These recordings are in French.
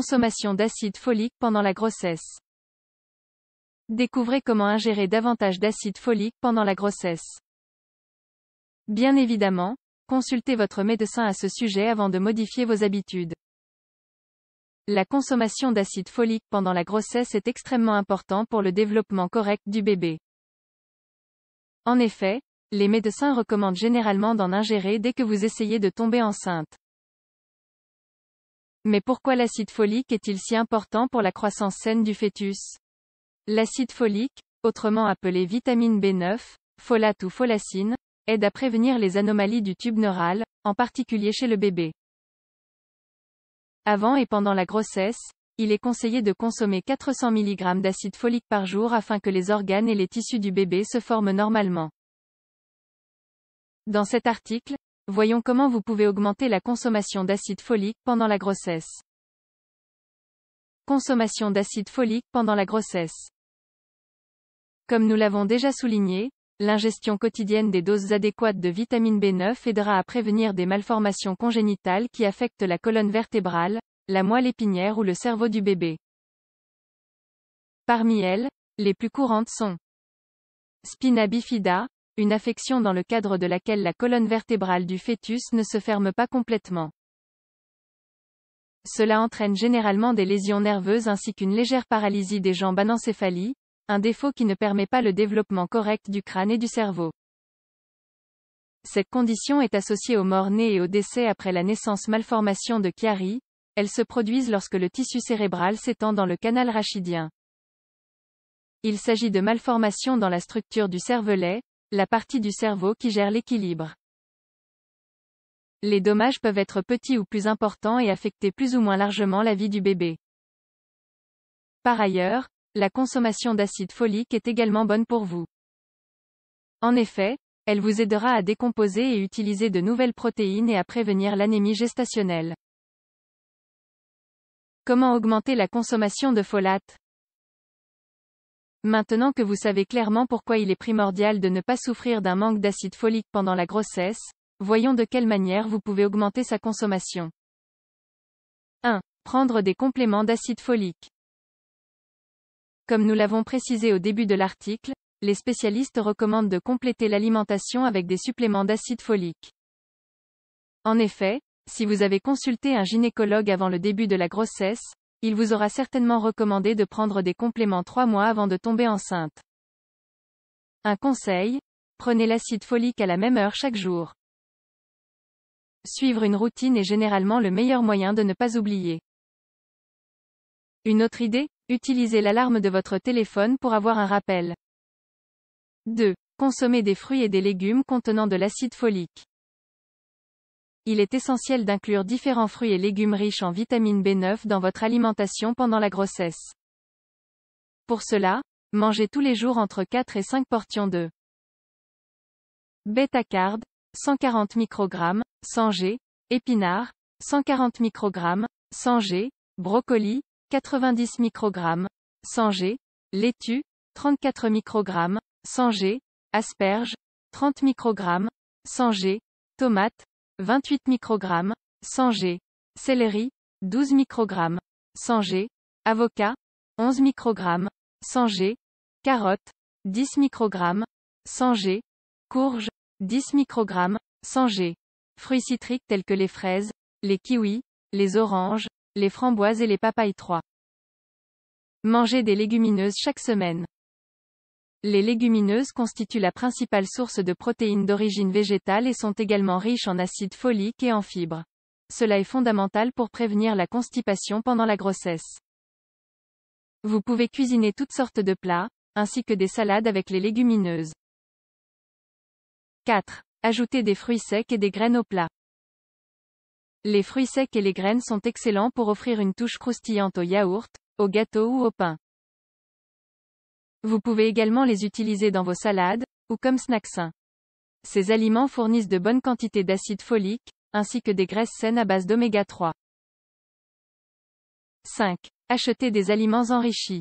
consommation d'acide folique pendant la grossesse. Découvrez comment ingérer davantage d'acide folique pendant la grossesse. Bien évidemment, consultez votre médecin à ce sujet avant de modifier vos habitudes. La consommation d'acide folique pendant la grossesse est extrêmement importante pour le développement correct du bébé. En effet, les médecins recommandent généralement d'en ingérer dès que vous essayez de tomber enceinte. Mais pourquoi l'acide folique est-il si important pour la croissance saine du fœtus L'acide folique, autrement appelé vitamine B9, folate ou folacine, aide à prévenir les anomalies du tube neural, en particulier chez le bébé. Avant et pendant la grossesse, il est conseillé de consommer 400 mg d'acide folique par jour afin que les organes et les tissus du bébé se forment normalement. Dans cet article, Voyons comment vous pouvez augmenter la consommation d'acide folique pendant la grossesse. Consommation d'acide folique pendant la grossesse. Comme nous l'avons déjà souligné, l'ingestion quotidienne des doses adéquates de vitamine B9 aidera à prévenir des malformations congénitales qui affectent la colonne vertébrale, la moelle épinière ou le cerveau du bébé. Parmi elles, les plus courantes sont Spina bifida, une affection dans le cadre de laquelle la colonne vertébrale du fœtus ne se ferme pas complètement. Cela entraîne généralement des lésions nerveuses ainsi qu'une légère paralysie des jambes anencéphalie, un défaut qui ne permet pas le développement correct du crâne et du cerveau. Cette condition est associée aux morts-nés et aux décès après la naissance malformation de Chiari, elles se produisent lorsque le tissu cérébral s'étend dans le canal rachidien. Il s'agit de malformations dans la structure du cervelet, la partie du cerveau qui gère l'équilibre. Les dommages peuvent être petits ou plus importants et affecter plus ou moins largement la vie du bébé. Par ailleurs, la consommation d'acide folique est également bonne pour vous. En effet, elle vous aidera à décomposer et utiliser de nouvelles protéines et à prévenir l'anémie gestationnelle. Comment augmenter la consommation de folate Maintenant que vous savez clairement pourquoi il est primordial de ne pas souffrir d'un manque d'acide folique pendant la grossesse, voyons de quelle manière vous pouvez augmenter sa consommation. 1. Prendre des compléments d'acide folique. Comme nous l'avons précisé au début de l'article, les spécialistes recommandent de compléter l'alimentation avec des suppléments d'acide folique. En effet, si vous avez consulté un gynécologue avant le début de la grossesse, il vous aura certainement recommandé de prendre des compléments trois mois avant de tomber enceinte. Un conseil, prenez l'acide folique à la même heure chaque jour. Suivre une routine est généralement le meilleur moyen de ne pas oublier. Une autre idée, utilisez l'alarme de votre téléphone pour avoir un rappel. 2. Consommer des fruits et des légumes contenant de l'acide folique. Il est essentiel d'inclure différents fruits et légumes riches en vitamine B9 dans votre alimentation pendant la grossesse. Pour cela, mangez tous les jours entre 4 et 5 portions de bêta 140 microgrammes, 100 g, épinards, 140 microgrammes, 100 g, brocoli, 90 microgrammes, 100 g, laitue, 34 microgrammes, 100 g, asperges, 30 microgrammes, 100 g, tomates, 28 microgrammes, 100 g. Céleri, 12 microgrammes, 100 g. Avocat, 11 microgrammes, 100 g. Carotte, 10 microgrammes, 100 g. Courge, 10 microgrammes, 100 g. Fruits citriques tels que les fraises, les kiwis, les oranges, les framboises et les papayes 3. Manger des légumineuses chaque semaine. Les légumineuses constituent la principale source de protéines d'origine végétale et sont également riches en acides folique et en fibres. Cela est fondamental pour prévenir la constipation pendant la grossesse. Vous pouvez cuisiner toutes sortes de plats, ainsi que des salades avec les légumineuses. 4. Ajoutez des fruits secs et des graines au plat. Les fruits secs et les graines sont excellents pour offrir une touche croustillante au yaourt, au gâteau ou au pain. Vous pouvez également les utiliser dans vos salades, ou comme snacks sains. Ces aliments fournissent de bonnes quantités d'acide folique, ainsi que des graisses saines à base d'oméga 3. 5. Achetez des aliments enrichis.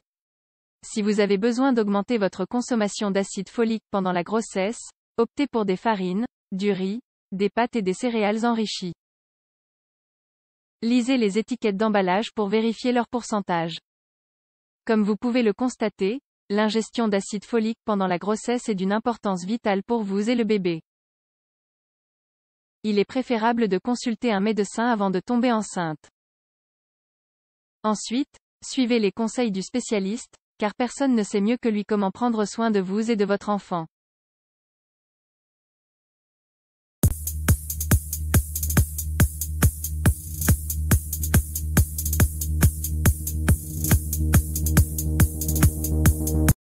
Si vous avez besoin d'augmenter votre consommation d'acide folique pendant la grossesse, optez pour des farines, du riz, des pâtes et des céréales enrichies. Lisez les étiquettes d'emballage pour vérifier leur pourcentage. Comme vous pouvez le constater, L'ingestion d'acide folique pendant la grossesse est d'une importance vitale pour vous et le bébé. Il est préférable de consulter un médecin avant de tomber enceinte. Ensuite, suivez les conseils du spécialiste, car personne ne sait mieux que lui comment prendre soin de vous et de votre enfant.